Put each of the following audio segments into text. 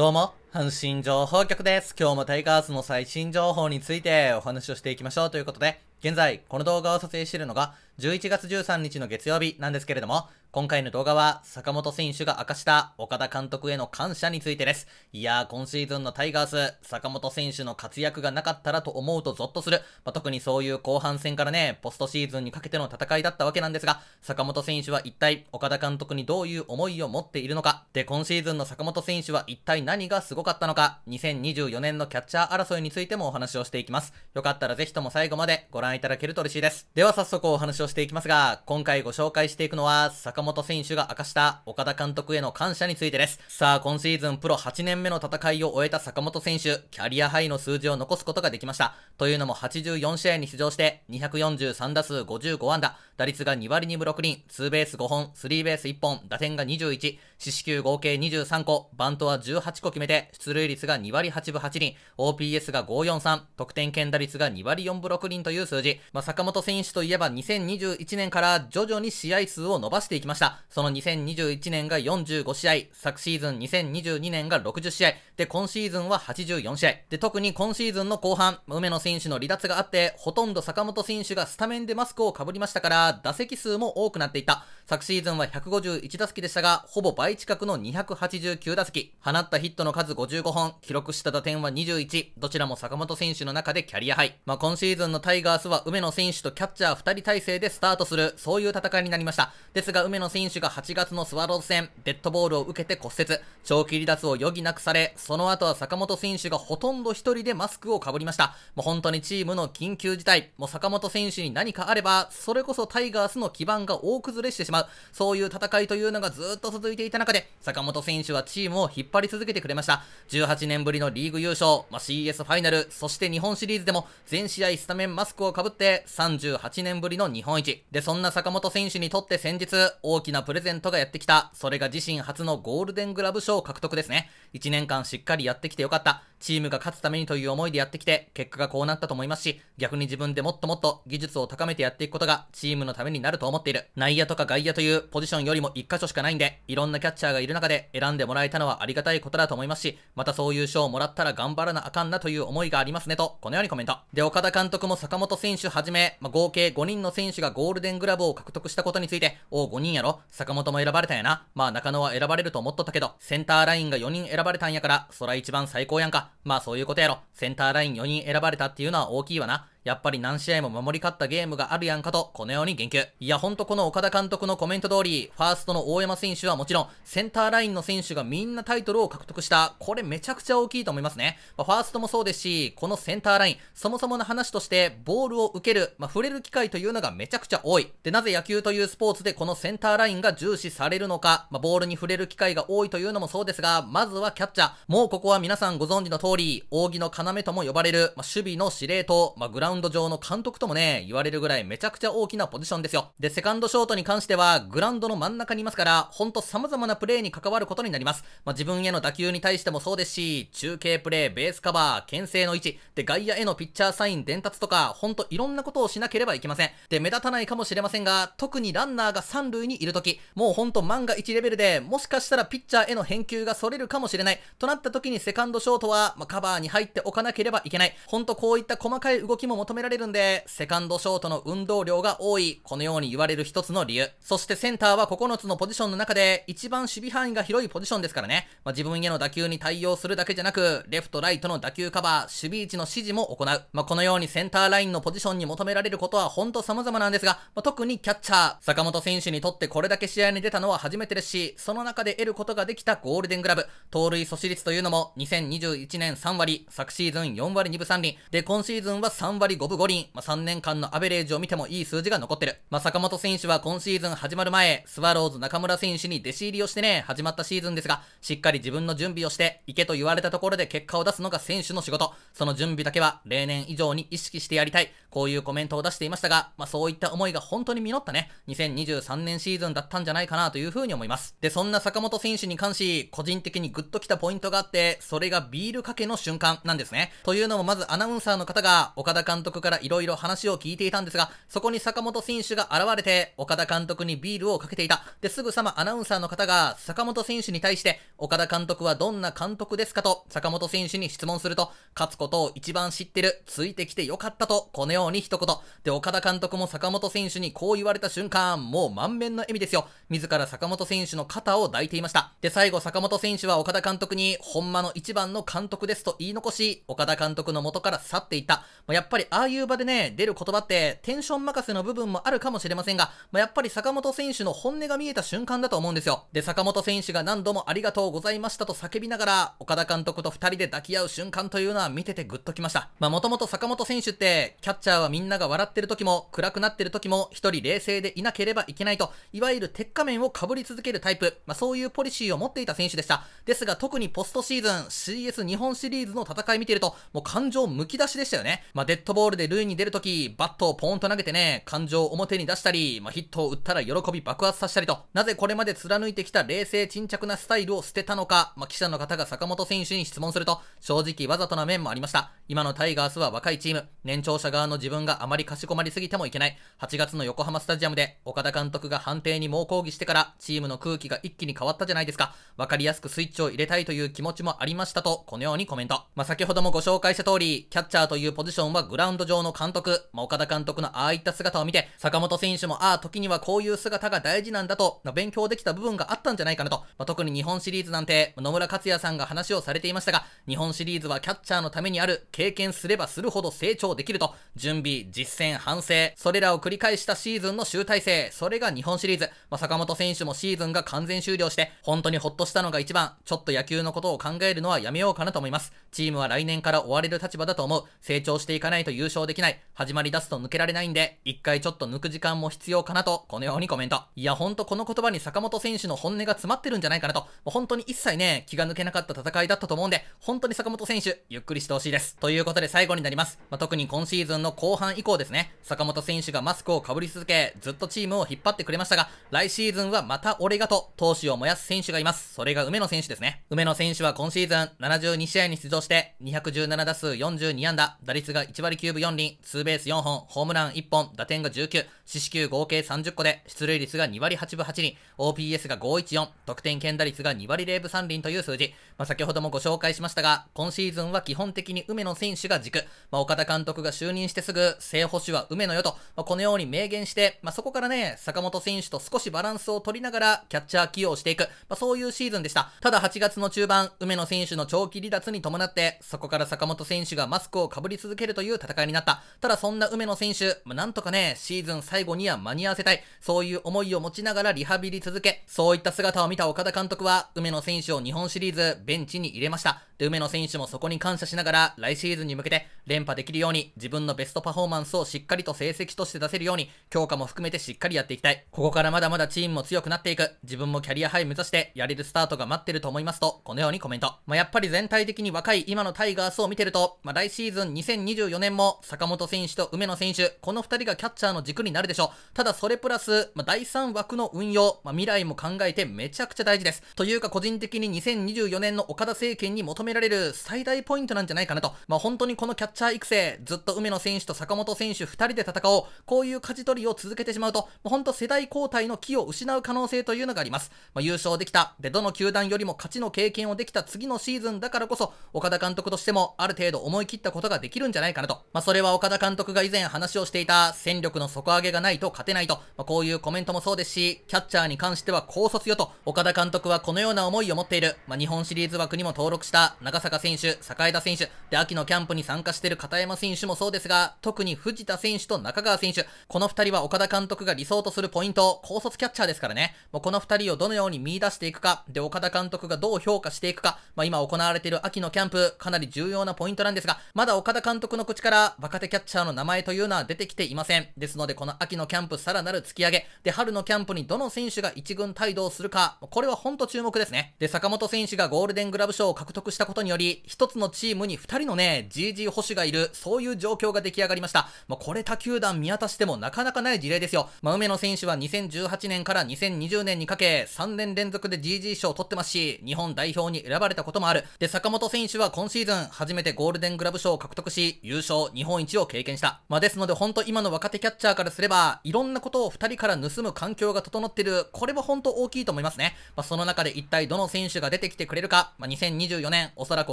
どうも、阪神情報局です。今日もタイガースの最新情報についてお話をしていきましょうということで、現在、この動画を撮影しているのが11月13日の月曜日なんですけれども、今回の動画は坂本選手が明かした岡田監督への感謝についてです。いやー、今シーズンのタイガース、坂本選手の活躍がなかったらと思うとゾッとする。まあ、特にそういう後半戦からね、ポストシーズンにかけての戦いだったわけなんですが、坂本選手は一体岡田監督にどういう思いを持っているのか、で、今シーズンの坂本選手は一体何がすごかったのか、2024年のキャッチャー争いについてもお話をしていきます。よかったらぜひとも最後までご覧覧いただけると嬉しいです。では早速お話をしていきますが、今回ご紹介していくのは、坂本選手が明かした岡田監督への感謝についてです。さあ、今シーズンプロ8年目の戦いを終えた坂本選手、キャリアハイの数字を残すことができました。というのも84試合に出場して、243打数55安打、打率が2割2分6厘、ツーベース5本、スリーベース1本、打点が21、四死球合計23個、バントは18個決めて、出塁率が2割8分8厘、OPS が543、得点圏打率が2割4分6厘という数字。まあ、坂本選手といえば2021年から徐々に試合数を伸ばしていきました。その2021年が45試合、昨シーズン2022年が60試合、で、今シーズンは84試合。で、特に今シーズンの後半、梅野選手の離脱があって、ほとんど坂本選手がスタメンでマスクをかぶりましたから、打席数も多くなっていた。昨シーズンは151打席でしたが、ほぼ倍近くの289打席。放ったヒットの数55本、記録した打点は21。どちらも坂本選手の中でキャリアハイ。まあ、今シーズンのタイガースは梅野選手とキャッチャー2人体制でスタートする、そういう戦いになりました。ですが梅野選手が8月のスワローズ戦、デッドボールを受けて骨折。長期離脱を余儀なくされ、その後は坂本選手がほとんど1人でマスクをかぶりました。もう本当にチームの緊急事態。もう坂本選手に何かあれば、それこそタイガースの基盤が大崩れしてしまう。う、そういう戦いというのがずっと続いていた中で、坂本選手はチームを引っ張り続けてくれました。18年ぶりのリーグ優勝、まあ、CS ファイナル、そして日本シリーズでも全試合スタメンマスクをかぶって38年ぶりの日本一。で、そんな坂本選手にとって先日大きなプレゼントがやってきた。それが自身初のゴールデングラブ賞獲得ですね。1年間しっかりやってきてよかった。チームが勝つためにという思いでやってきて、結果がこうなったと思いますし、逆に自分でもっともっと技術を高めてやっていくことがチームのためになると思っている。内野とか外野というポジションよりも1箇所しかないんで、いろんなキャッチャーがいる中で選んでもらえたのはありがたいことだと思いますし、またそういう賞をもらったら頑張らなあかんなという思いがありますねと、このようにコメント。で、岡田監督も坂本選手はじめ、まあ、合計5人の選手がゴールデングラブを獲得したことについて、お5人やろ坂本も選ばれたんやな。まあ中野は選ばれると思っとったけど、センターラインが4人選ばれたんやから、そら一番最高やんか。まあそういうことやろ。センターライン4人選ばれたっていうのは大きいわな。やっぱり何試合も守り勝ったゲームがあるやんかと、このように言及。いや、ほんとこの岡田監督のコメント通り、ファーストの大山選手はもちろん、センターラインの選手がみんなタイトルを獲得した、これめちゃくちゃ大きいと思いますね。まあ、ファーストもそうですし、このセンターライン、そもそもの話として、ボールを受ける、まあ、触れる機会というのがめちゃくちゃ多い。で、なぜ野球というスポーツでこのセンターラインが重視されるのか、まあ、ボールに触れる機会が多いというのもそうですが、まずはキャッチャー。もうここは皆さんご存知の通り、扇の要とも呼ばれる、ま守備の司令塔、まグラウンド上の監督ともね、言われるぐらいめちゃくちゃ大きなポジションですよ。で、セカンドショートに関しては、グラウンドの真ん中にいますから、ほんと様々なプレーに関わることになります。まあ、自分への打球に対してもそうですし、中継プレー、ベースカバー、牽制の位置、で、外野へのピッチャーサイン伝達とか、ほんといろんなことをしなければいけません。で、目立たないかもしれませんが、特にランナーが3塁にいるとき、もうほんと万が一レベルで、もしかしたらピッチャーへの返球がそれるかもしれない、となった時にセカンドショートは、まあ、カバーに入っておかなければいけない。ほんとこういった細かい動きも求められるんで、セカンドショートの運動量が多い、このように言われる一つの理由。そしてセンターは9つのポジションの中で、一番守備範囲が広いポジションですからね。まあ、自分への打球に対応するだけじゃなく、レフト、ライトの打球カバー、守備位置の指示も行う。まあ、このようにセンターラインのポジションに求められることは本当様々なんですが、まあ、特にキャッチャー、坂本選手にとってこれだけ試合に出たのは初めてですし、その中で得ることができたゴールデングラブ、盗塁阻止率というのも2021年3割、昨シーズン4割2分3厘、で今シーズンは3割割5分5厘、まあ、3年間のアベレージを見てもいい数字が残ってる。まあ、坂本選手は今シーズン始まる前、スワローズ中村選手に弟子入りをしてね、始まったシーズンですが、しっかり自分の準備をして、行けと言われたところで結果を出すのが選手の仕事。その準備だけは、例年以上に意識してやりたい。こういうコメントを出していましたが、まあ、そういった思いが本当に実ったね、2023年シーズンだったんじゃないかなというふうに思います。で、そんな坂本選手に関し、個人的にグッときたポイントがあって、それがビールかけの瞬間なんですね。というのもまずアナウンサーの方が、岡田監監督から色々話を聞いていたんですが、そこに坂本選手が現れて、岡田監督にビールをかけていた。で、すぐさまアナウンサーの方が、坂本選手に対して、岡田監督はどんな監督ですかと、坂本選手に質問すると、勝つことを一番知ってる、ついてきてよかったと、このように一言。で、岡田監督も坂本選手にこう言われた瞬間、もう満面の笑みですよ。自ら坂本選手の肩を抱いていました。で、最後坂本選手は岡田監督に、ほんまの一番の監督ですと言い残し、岡田監督の元から去っていった。やっぱりああいう場でね、出る言葉って、テンション任せの部分もあるかもしれませんが、まあ、やっぱり坂本選手の本音が見えた瞬間だと思うんですよ。で、坂本選手が何度もありがとうございましたと叫びながら、岡田監督と二人で抱き合う瞬間というのは見ててグッときました。まあ、もともと坂本選手って、キャッチャーはみんなが笑ってる時も、暗くなってる時も、一人冷静でいなければいけないと、いわゆる鉄仮面を被り続けるタイプ、まあ、そういうポリシーを持っていた選手でした。ですが、特にポストシーズン、CS 日本シリーズの戦い見てると、もう感情むき出しでしたよね。まあ、デッドボボールで塁に出るとき、バットをポーンと投げてね、感情を表に出したり、まあ、ヒットを打ったら喜び爆発させたりと、なぜこれまで貫いてきた冷静沈着なスタイルを捨てたのか、まあ、記者の方が坂本選手に質問すると、正直わざとな面もありました。今のタイガースは若いチーム、年長者側の自分があまりかしこまりすぎてもいけない。8月の横浜スタジアムで、岡田監督が判定に猛抗議してから、チームの空気が一気に変わったじゃないですか。わかりやすくスイッチを入れたいという気持ちもありましたと、このようにコメント。まあ、先ほどもご紹介した通り、キャッチャーというポジションはグラウンウンド上の監督、まあ、岡田監督のああいった姿を見て、坂本選手もああ、時にはこういう姿が大事なんだと、まあ、勉強できた部分があったんじゃないかなと、まあ、特に日本シリーズなんて、野村克也さんが話をされていましたが、日本シリーズはキャッチャーのためにある、経験すればするほど成長できると、準備、実践、反省、それらを繰り返したシーズンの集大成、それが日本シリーズ。まあ、坂本選手もシーズンが完全終了して、本当にほっとしたのが一番、ちょっと野球のことを考えるのはやめようかなと思います。チームは来年から追われる立場だと思う。成長していかないとと優勝できない。始まり出すと抜けられないんで、一回ちょっと抜く時間も必要かなと、このようにコメント。いや、ほんとこの言葉に坂本選手の本音が詰まってるんじゃないかなと、もう本当に一切ね、気が抜けなかった戦いだったと思うんで、本当に坂本選手、ゆっくりしてほしいです。ということで最後になります。まあ、特に今シーズンの後半以降ですね、坂本選手がマスクを被り続け、ずっとチームを引っ張ってくれましたが、来シーズンはまた俺がと、闘志を燃やす選手がいます。それが梅野選手ですね。梅野選手は今シーズン72試合に出場して、217打数42安打、打率が1割球部4輪、ツーベース4本、ホームラン1本、打点が19、四死球合計30個で、出塁率が2割8分8厘、OPS が514、得点圏打率が2割0分3厘という数字。まあ、先ほどもご紹介しましたが、今シーズンは基本的に梅野選手が軸。まあ、岡田監督が就任してすぐ、正捕手は梅野よと、まあ、このように明言して、まあ、そこからね、坂本選手と少しバランスを取りながら、キャッチャー起用していく、まあ、そういうシーズンでした。ただ8月の中盤、梅野選手の長期離脱に伴って、そこから坂本選手がマスクをかぶり続けるという戦戦いになった。ただそんな梅野選手、まあ、なんとかね、シーズン最後には間に合わせたい。そういう思いを持ちながらリハビリ続け、そういった姿を見た岡田監督は、梅野選手を日本シリーズベンチに入れました。で、梅野選手もそこに感謝しながら、来シーズンに向けて連覇できるように、自分のベストパフォーマンスをしっかりと成績として出せるように、強化も含めてしっかりやっていきたい。ここからまだまだチームも強くなっていく。自分もキャリアハイ目指して、やれるスタートが待ってると思いますと、このようにコメント。まあ、やっぱり全体的に若い今のタイガースを見てると、まあ、来シーズン2024年もも坂本選手と梅野選手、この2人がキャッチャーの軸になるでしょう。ただそれプラス、まあ、第3枠の運用、まあ、未来も考えてめちゃくちゃ大事です。というか個人的に2024年の岡田政権に求められる最大ポイントなんじゃないかなと。まあ、本当にこのキャッチャー育成、ずっと梅野選手と坂本選手2人で戦おう。こういう舵取りを続けてしまうと、もう本当世代交代の木を失う可能性というのがあります。まあ、優勝できた、で、どの球団よりも勝ちの経験をできた次のシーズンだからこそ、岡田監督としてもある程度思い切ったことができるんじゃないかなと。まあ、それは岡田監督が以前話をしていた戦力の底上げがないと勝てないと、まあ、こういうコメントもそうですし、キャッチャーに関しては高卒よと、岡田監督はこのような思いを持っている。まあ、日本シリーズ枠にも登録した長坂選手、坂枝選手、で、秋のキャンプに参加している片山選手もそうですが、特に藤田選手と中川選手、この二人は岡田監督が理想とするポイント、高卒キャッチャーですからね。もうこの二人をどのように見出していくか、で、岡田監督がどう評価していくか、まあ、今行われている秋のキャンプ、かなり重要なポイントなんですが、まだ岡田監督の口からャー、若手キャッチャーの名前というのは出てきていません。ですので、この秋のキャンプさらなる突き上げ、で、春のキャンプにどの選手が一軍帯同するか、これはほんと注目ですね。で、坂本選手がゴールデングラブ賞を獲得したことにより、一つのチームに二人のね、GG 保守がいる、そういう状況が出来上がりました。まあ、これ他球団見渡してもなかなかない事例ですよ。まあ、梅野選手は2018年から2020年にかけ、3年連続で GG 賞を取ってますし、日本代表に選ばれたこともある。で、坂本選手は今シーズン初めてゴールデングラブ賞を獲得し、優勝、日本一を経験した。まあ、ですのでほんと今の若手キャッチャーからすれば、いろんなことを2人から盗む環境が整ってる、これもほんと大きいと思いますね。まあ、その中で一体どの選手が出てきてくれるか、まあ、2024年、おそらく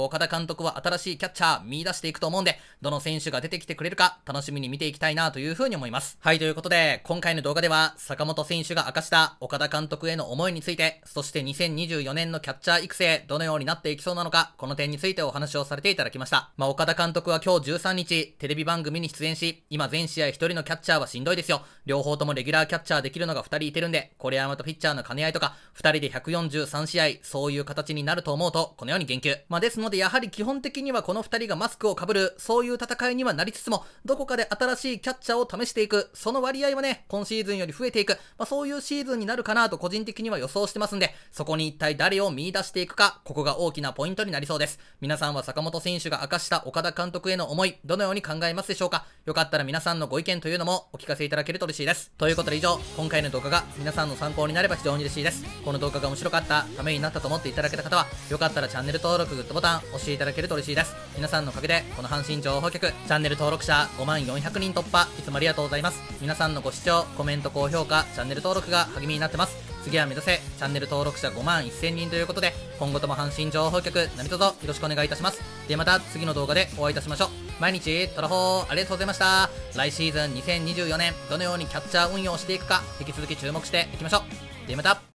岡田監督は新しいキャッチャー見出していくと思うんで、どの選手が出てきてくれるか、楽しみに見ていきたいなというふうに思います。はい、ということで、今回の動画では、坂本選手が明かした岡田監督への思いについて、そして2024年のキャッチャー育成、どのようになっていきそうなのか、この点についてお話をされていただきました。まあ、岡田監督は今日13日、テレビ番組に出演し、今全試合1人のキャッチャーはしんどいですよ。両方ともレギュラーキャッチャーできるのが2人いてるんで、これはまたピッチャーの兼ね合いとか、2人で143試合、そういう形になると思うと、このように言及。まあ、ですので、やはり基本的にはこの2人がマスクをかぶる、そういう戦いにはなりつつも、どこかで新しいキャッチャーを試していく、その割合はね、今シーズンより増えていく、まあ、そういうシーズンになるかなと個人的には予想してますんで、そこに一体誰を見出していくか、ここが大きなポイントになりそうです。皆さんは坂本選手が明かした岡田監督への思い、どのようにに考えますでしょうかよかったら皆さんのご意見というのもお聞かせいただけると嬉しいです。ということで以上、今回の動画が皆さんの参考になれば非常に嬉しいです。この動画が面白かった、ためになったと思っていただけた方は、よかったらチャンネル登録、グッドボタン押していただけると嬉しいです。皆さんのおかげで、この阪神情報局、チャンネル登録者5万400人突破、いつもありがとうございます。皆さんのご視聴、コメント、高評価、チャンネル登録が励みになってます。次は目指せ、チャンネル登録者5万1000人ということで、今後とも阪神情報局、何卒よろしくお願いいたします。ではまた次の動画でお会いいたしましょう。毎日、トラホー、ありがとうございました。来シーズン2024年、どのようにキャッチャー運用していくか、引き続き注目していきましょう。ではまた